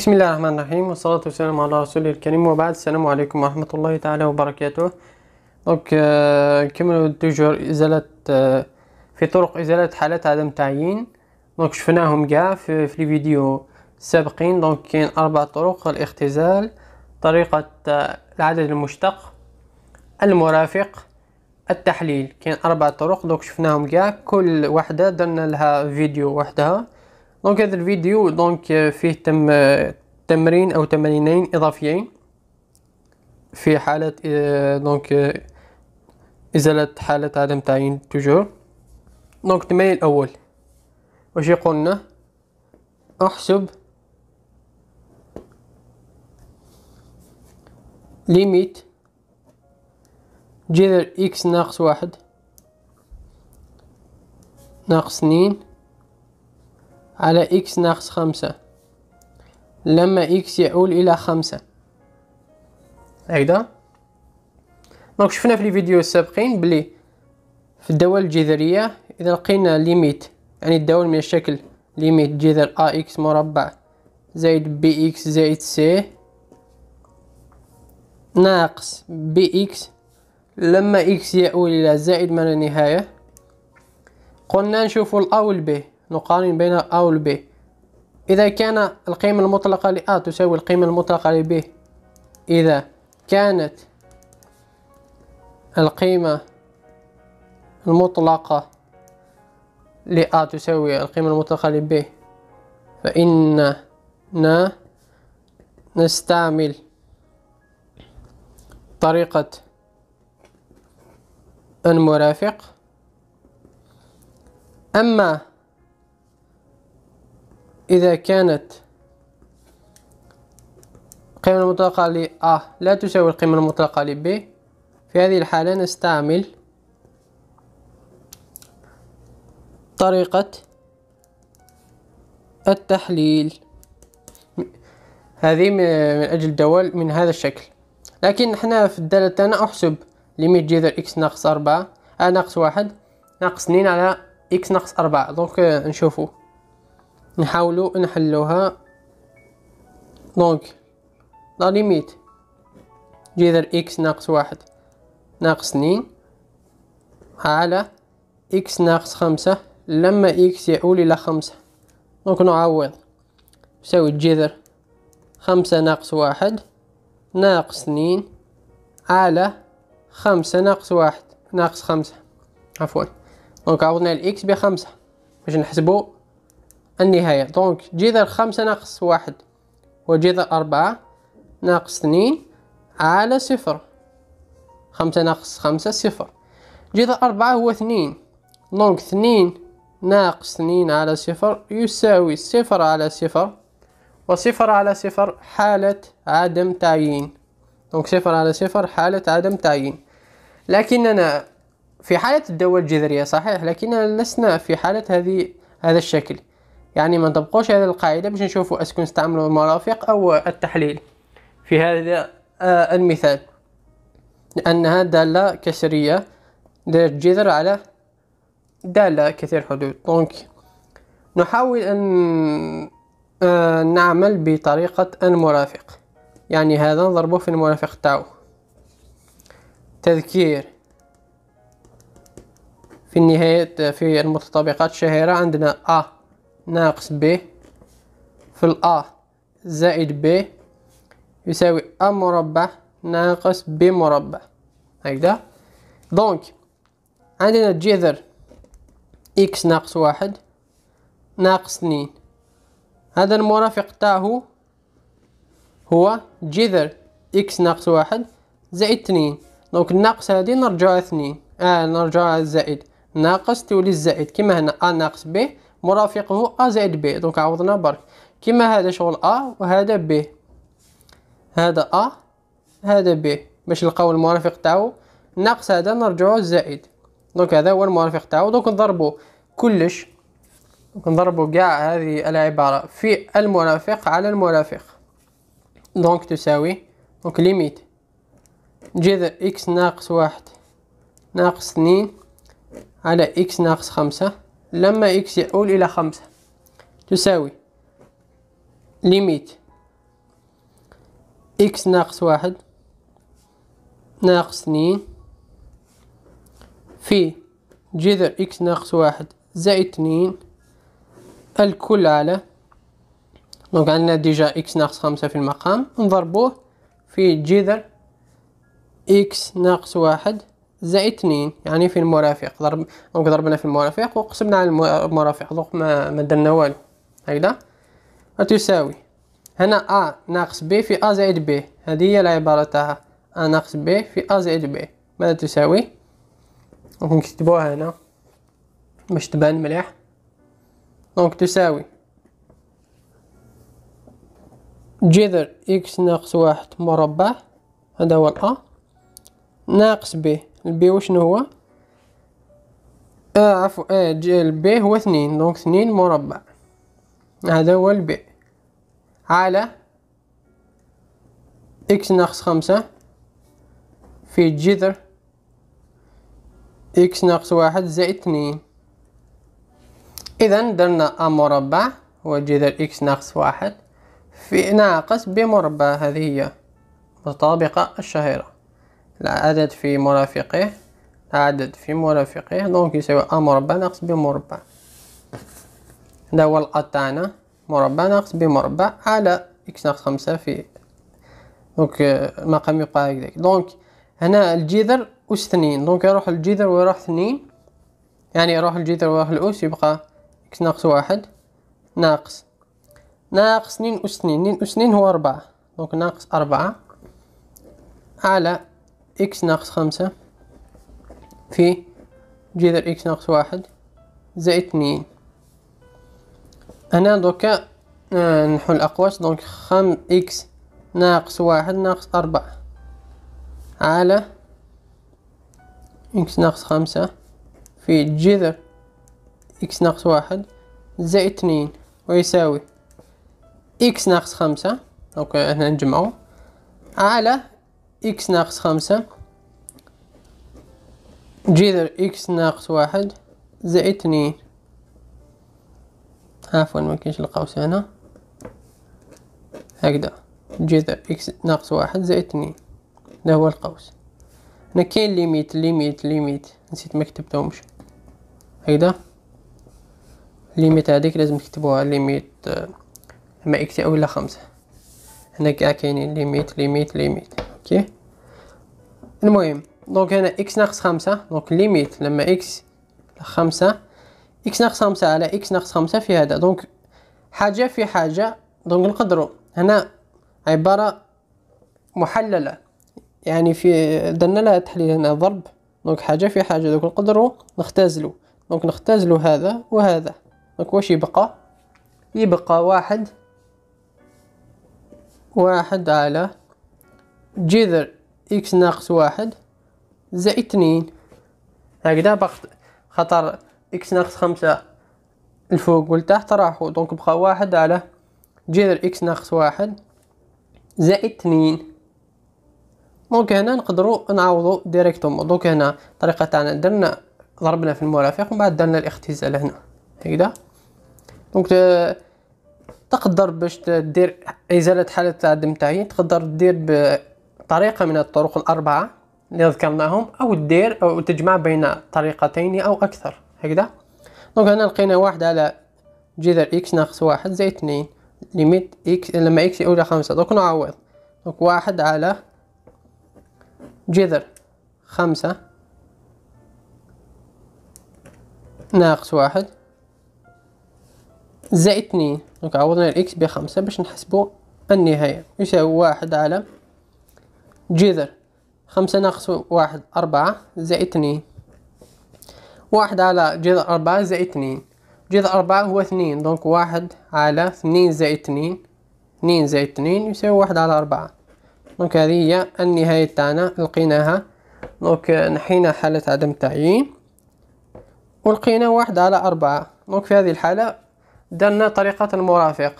بسم الله الرحمن الرحيم والصلاة والسلام على رسول الكريم وبعد السلام عليكم ورحمة الله تعالى وبركاته دونك نكملو توجور إزالة في طرق إزالة حالات عدم تعيين دونك شفناهم قاع في, في الفيديو السابقين دونك كاين أربع طرق الاختزال طريقة العدد المشتق المرافق التحليل كاين أربع طرق دونك شفناهم قاع كل وحدة درنا لها فيديو وحدها دونك هذا الفيديو دونك آه، فيه تم آه، تمرين او تمرينين اضافيين في حالة آه، دونك ازالة حالة عدم تعيين توجور دونك التمرين الاول واش يقولنا احسب ليميت جذر اكس ناقص واحد ناقص اثنين على إكس ناقص خمسة لما إكس يؤول إلى خمسة هكذا دونك شفنا في الفيديو السابقين بلي في الدوال الجذرية إذا لقينا ليميت يعني الدوال من الشكل ليميت جذر أ إكس مربع زائد bx إكس زائد سي ناقص bx إكس لما إكس يؤول إلى زائد ما لا نهاية قلنا نشوفو الأ ب نقارن بين A و B إذا كان القيمة المطلقة ل تساوي القيمة المطلقة ل إذا كانت القيمة المطلقة ل تساوي القيمة المطلقة ل فإننا نستعمل طريقة المرافق أما إذا كانت القيمة المطلقة ل A آه، لا تساوي القيمة المطلقة ل B في هذه الحالة نستعمل طريقة التحليل هذه من أجل الدوال من هذا الشكل لكن احنا في الدالة تاعنا أحسب ليميت جذر إكس ناقص أربعة آه، ناقص واحد ناقص اثنين على إكس ناقص أربعة دونك آه، نشوفو نحاولو نحلوها دونك لا ليميت جذر اكس ناقص واحد ناقص اثنين على اكس ناقص خمسة لما اكس يؤول الى خمسة دونك نعوض تساوي جذر خمسة ناقص واحد ناقص اثنين على خمسة ناقص واحد ناقص خمسة عفوا دونك عوضنا الاكس بخمسة باش نحسبو النهاية دونك جذر خمسة ناقص واحد وجذر أربعة ناقص اثنين على صفر خمسة ناقص خمسة صفر جذر أربعة هو اثنين دونك اثنين ناقص اثنين على صفر يساوي صفر على صفر وصفر على صفر حالة عدم تعيين دونك صفر على صفر حالة عدم تعيين لكننا في حالة الدولة الجذرية صحيح لكننا لسنا في حالة هذه هذا الشكل يعني ما نطبقوش هذه القاعدة باش نشوفوا اسكو نستعملوا المرافق او التحليل في هذا آه، المثال لأنها دالة كسرية دالة جذر على دالة كثير حدود دونك نحاول أن آه، نعمل بطريقة المرافق يعني هذا نضربه في المرافق تاعو تذكير في النهاية في المتطابقات الشهيرة عندنا أ ناقص ب في الأ زائد ب يساوي أ مربع ناقص ب مربع هكذا دونك عندنا جذر إكس ناقص واحد ناقص اثنين هذا المرافق تاعه هو جذر إكس ناقص واحد زائد اثنين دونك الناقص هذه نرجعها اثنين آه نرجعها زائد ناقص تولي الزائد كما هنا أ ناقص ب مرافقه أ زائد ب دونك عوضنا برك كيما هذا شغل أ وهذا ب هذا أ هذا ب باش نلقاو المرافق تاعو ناقص هذا نرجعو الزائد دونك هذا هو المرافق تاعو دونك نضربو كلش نضربو كاع هذه العبارة في المرافق على المرافق دونك تساوي دونك ليميت جذر إكس ناقص واحد ناقص اثنين على إكس ناقص خمسة لما إكس يؤول إلى خمسة تساوي ليميت إكس ناقص واحد ناقص اثنين في جذر إكس ناقص واحد زائد اثنين الكل على دونك عندنا ديجا إكس ناقص خمسة في المقام نضربوه في جذر إكس ناقص واحد زائد 2 يعني في المرافق ضرب دونك ضربنا في المرافق وقسمنا على المرافق دونك ما ما درنا والو هكذا تساوي هنا ا ناقص ب في ا زائد ب هذه هي العباره تاعها ا ناقص ب في ا زائد ب ماذا تساوي دونك نكتبوها هنا باش تبان مليح دونك تساوي جذر اكس ناقص واحد مربع هذا هو ا ناقص ب البي وشنو هو اه عفوا اه البي هو اثنين دونك اثنين مربع هذا هو البي على اكس ناقص خمسة في جذر اكس ناقص واحد زائد اثنين اذا درنا ا مربع هو جذر اكس ناقص واحد في ناقص ب مربع هذه هي الطابقة الشهيرة العدد في مرافقه العدد في مرافقه دونك يساوي أ مربع ناقص ب مربع هذا هو الأ تاعنا مربع ناقص ب مربع على إكس ناقص خمسة في دونك المقام آه، يبقى هكذاك دونك هنا الجذر أس اثنين دونك يروح الجذر ويروح اثنين يعني يروح الجذر ويروح الأس يبقى إكس ناقص واحد ناقص ناقص اثنين أس اثنين اثنين أس اثنين هو أربعة دونك ناقص أربعة على إكس ناقص خمسة في جذر إكس ناقص واحد زائد اثنين هنا دوكا آه، نحو الأقواس دونك خم إكس ناقص واحد ناقص أربعة على إكس ناقص خمسة في جذر إكس ناقص واحد زائد اثنين ويساوي إكس ناقص خمسة دونك هنا نجمعو على إكس ناقص خمسة جذر إكس ناقص واحد زائد اثنين عفوا مكاينش القوس هنا هكذا جذر إكس ناقص واحد زائد اثنين هذا هو القوس هنا كاين ليميت ليميت ليميت نسيت ما كتبتهمش هكذا ليميت هذيك لازم تكتبوها ليميت اما اكس او لا خمسة هنا كاع كاينين ليميت ليميت ليميت اوكي المهم دونك هنا اكس ناقص خمسة دونك ليميت لما اكس خمسة اكس ناقص خمسة على اكس ناقص خمسة في هذا دونك حاجة في حاجة دونك نقدرو هنا عبارة محللة يعني في درنا لها تحليل هنا ضرب دونك حاجة في حاجة دونك نقدرو نختازلو دونك نختازلو هذا وهذا دونك واش يبقى يبقى واحد واحد على جذر إكس ناقص واحد زائد اثنين هكذا باقي خطر إكس ناقص خمسة الفوق والتحت راحو دونك بقى واحد على جذر إكس ناقص واحد زائد اثنين دونك هنا نقدرو نعوضو ديريكتوم دونك هنا الطريقه تاعنا درنا ضربنا في المرافق ومن بعد درنا الاختزال هنا هكذا دونك آه، تقدر باش دير ازاله حاله عدم تعيين تقدر دير طريقة من الطرق الأربعة اللي ذكرناهم أو تدير أو تجمع بين طريقتين أو أكثر هكذا دونك هنا لقينا واحد على جذر إكس ناقص واحد زائد اثنين ليميت إكس لما إكس يؤول خمسة دونك نعوض دونك واحد على جذر خمسة ناقص واحد زائد اثنين دونك عوضنا الإكس بخمسة باش نحسبو النهاية يساوي واحد على جذر خمسة ناقص واحد أربعة زائد اثنين واحد على جذر أربعة زائد اثنين جذر أربعة هو اثنين دونك واحد على اثنين زائد اثنين اثنين زائد اثنين يساوي واحد على أربعة دونك هذه هي النهاية تاعنا لقيناها دونك نحينا حالة عدم التعيين ولقينا واحد على أربعة دونك في هذه الحالة درنا طريقة المرافق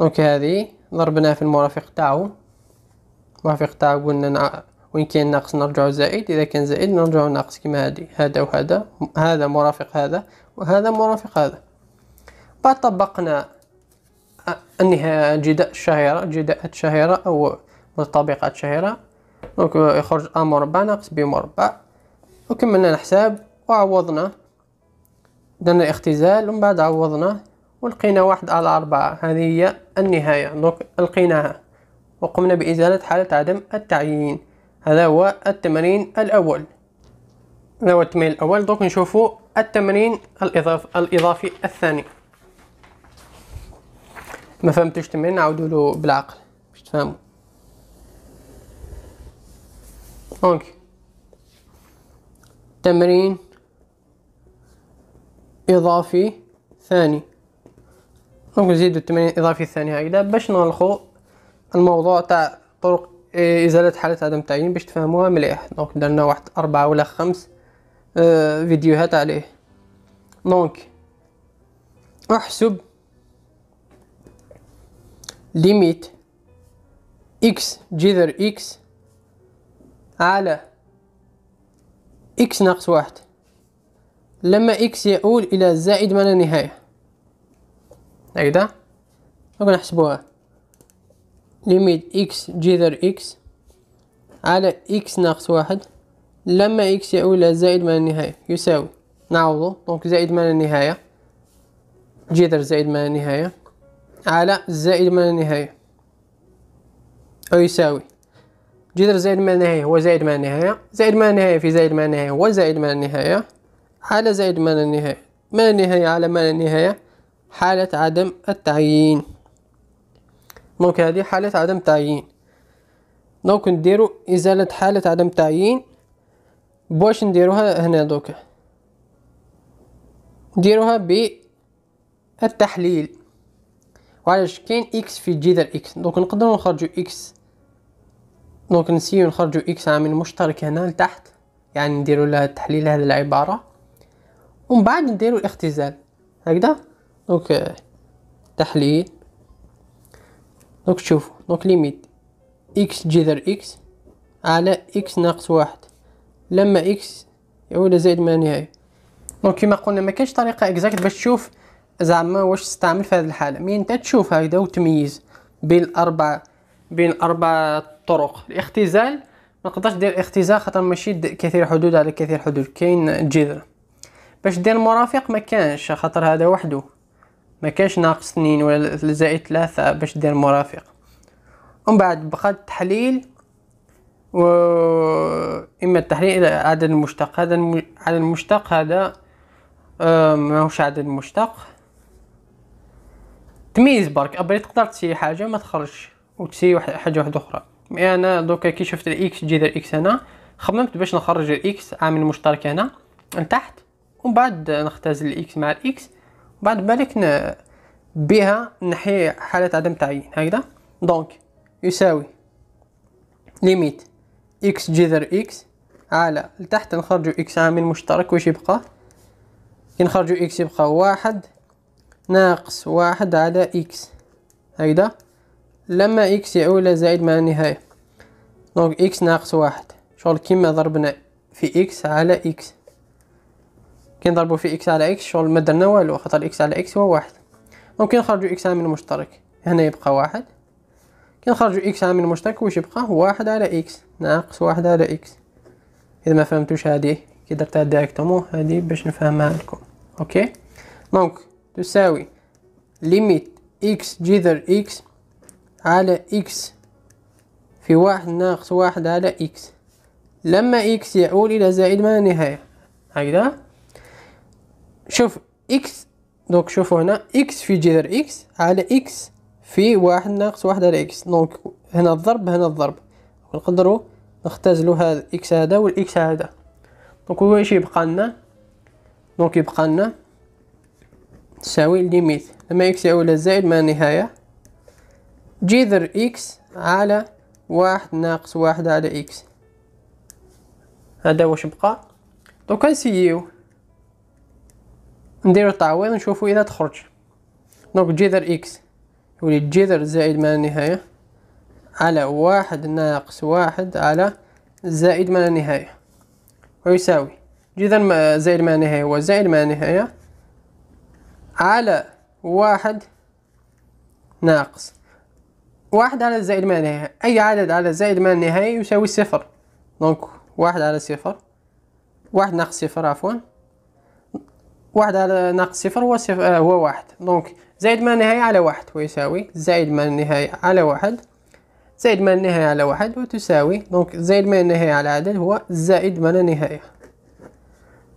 دونك هذه ضربناها في المرافق تاعو موافق قلنا وين كاين ناقص نرجعو زائد اذا كان زائد نرجعو ناقص كيما هادي هذا وهذا هذا مرافق هذا وهذا مرافق هذا بعد طبقنا النهاية الجداء الشهيرة الجداءات الشهيرة أو الطبقات الشهيرة دونك يخرج أ مربع ناقص ب مربع وكملنا الحساب وعوضنا درنا الاختزال ومن بعد عوضنا ولقينا واحد على أربعة هذه هي النهاية دونك لقيناها وقمنا بإزالة حالة عدم التعيين هذا هو التمرين الأول هذا هو التمرين الأول دوك نشوفو التمرين الإضاف الإضافي الثاني ما فهمتوش التمرين نعاودو له بالعقل باش تفهمو دونك تمرين إضافي ثاني دونك نزيدو التمرين الإضافي الثاني هكذا باش نغلقو الموضوع تاع طرق ازالة حالة عدم تعيين باش تفهموها مليح دونك درنا واحد اربعة ولا خمس آه، فيديوهات عليه دونك احسب ليميت اكس جذر اكس على اكس ناقص واحد لما اكس يؤول الى زائد ما لا نهايه هكذا دونك نحسبوها ليميت إكس جذر إكس على إكس ناقص واحد لما إكس يؤول إلى زائد من النهاية يساوي نعوضه دونك زائد من النهاية جذر زائد من النهاية على زائد من النهاية أو يساوي جذر زائد من النهاية هو زائد من النهاية زائد من النهاية في زائد من النهاية هو زائد من النهاية على زائد من النهاية من النهاية على من النهاية حالة عدم التعيين دونك هذه حالة عدم تعيين دونك نديرو إزالة حالة عدم تعيين بواش نديروها هنا دوكا نديروها ب التحليل وعلاش كاين اكس في جذر اكس دونك نقدروا نخرجوا اكس دونك نسيو نخرجوا اكس عامل مشترك هنا لتحت يعني نديروا لها تحليل هذه العباره ومن بعد نديروا الاختزال هكذا دونك تحليل دونك تشوفو دونك ليميت اكس جذر اكس على اكس ناقص واحد لما اكس يعود زائد ما نهاية دونك كيما قلنا ما كاينش طريقه اكزاكت باش تشوف زعما واش تستعمل في هذه الحاله مي انت تشوف هكذا وتميز بين الاربع بين الاربع طرق الاختزال ما نقدرش دير اختزال خاطر ماشي كثير حدود على كثير حدود كاين جذر باش دير مرافق ما كانش خاطر هذا وحده ما كانش ناقص اثنين ولا زائد ثلاثة باش دير مرافق ومن بعد بقى التحليل و اما التحليل عدد المشتق هذا الم... على المشتق هذا ما ماهوش عدد مشتق تميز برك ابري تقدر تسي حاجه ما تخرجش وتسي حاجه واحده اخرى يعني انا دوكا كي شفت الاكس جذر اكس هنا خممت باش نخرج الاكس عامل مشترك هنا لتحت ومن بعد نختزل الاكس مع الاكس بعد ذلك بها نحي حالة عدم تعيين هكذا دونك يساوي ليميت اكس جذر اكس على لتحت نخرجو اكس عامل مشترك واش يبقى كي نخرجو اكس يبقى واحد ناقص واحد على اكس هكذا لما اكس يعول زائد مع النهاية دونك اكس ناقص واحد شغل كيما ضربنا في اكس على اكس كي نضربو في اكس على اكس شغل ما درنا والو خاطر اكس على اكس هو واحد ممكن نخرجو اكس عامل مشترك هنا يبقى واحد كي نخرجو اكس عامل مشترك واش يبقى واحد على اكس ناقص واحد على اكس اذا ما فهمتوش هذه كي درتها دايركتومون هذه باش نفهمها لكم اوكي دونك تساوي ليميت اكس جذر اكس على اكس في واحد ناقص واحد على اكس لما اكس يعود الى زائد ما لا نهايه هكذا شوف اكس دونك شوفوا هنا اكس في جذر اكس على اكس في واحد ناقص واحد على اكس دونك هنا الضرب هنا الضرب ونقدروا نختزلوا هذا اكس هذا والاكس هذا دونك واش يبقى لنا دونك يبقى لنا تساوي ليميت لما اكس يعود زائد ما نهايه جذر اكس على واحد ناقص واحد على اكس هذا واش بقى دونك نسييو نديرو التعويض نشوفو اذا تخرج دونك جذر اكس يولي جذر زائد ما لا نهايه على واحد ناقص واحد على زائد ما لا نهايه ويساوي جذر زائد ما لا نهايه هو زائد ما لا نهايه على واحد ناقص واحد على زائد ما نهاية أي عدد على زائد ما نهاية يساوي صفر دونك واحد على صفر واحد ناقص صفر عفوا واحد على ناقص صفر هو صفر آه هو واحد دونك زائد ما النهاية على واحد ويساوي زائد ما النهاية على واحد زائد ما النهاية على واحد وتساوي دونك زائد ما النهاية على عدد هو زائد ما لا نهاية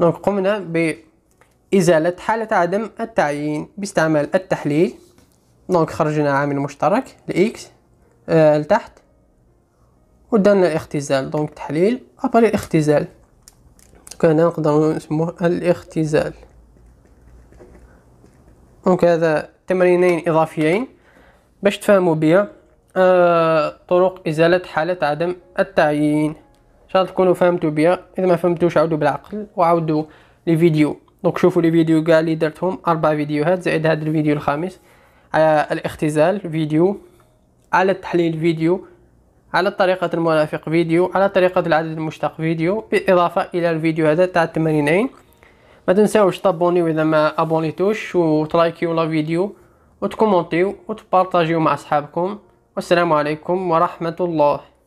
دونك قمنا بإزالة حالة عدم التعيين باستعمال التحليل دونك خرجنا عامل مشترك لإكس آه لتحت ودرنا الاختزال دونك تحليل أبري الاختزال كان نقدر نسموه الاختزال دونك هذا تمرينين اضافيين باش تفهموا بها آه طرق ازاله حاله عدم التعيين ان شاء الله تكونوا فهمتوا بها اذا ما فهمتوش عاودوا بالعقل وعاودوا لي فيديو دونك شوفوا لي فيديو كاع اللي درتهم اربع فيديوهات زائد هذا الفيديو الخامس على الاختزال فيديو على التحليل فيديو على طريقة المرافق فيديو على طريقة العدد المشتق فيديو بالإضافة إلى الفيديو هذا تاع التمرينين ما تنساوش تابونيو اذا ما ابونيتوش وتلايكيو لا فيديو وتكومونتيو وتبارطاجيو مع اصحابكم والسلام عليكم ورحمه الله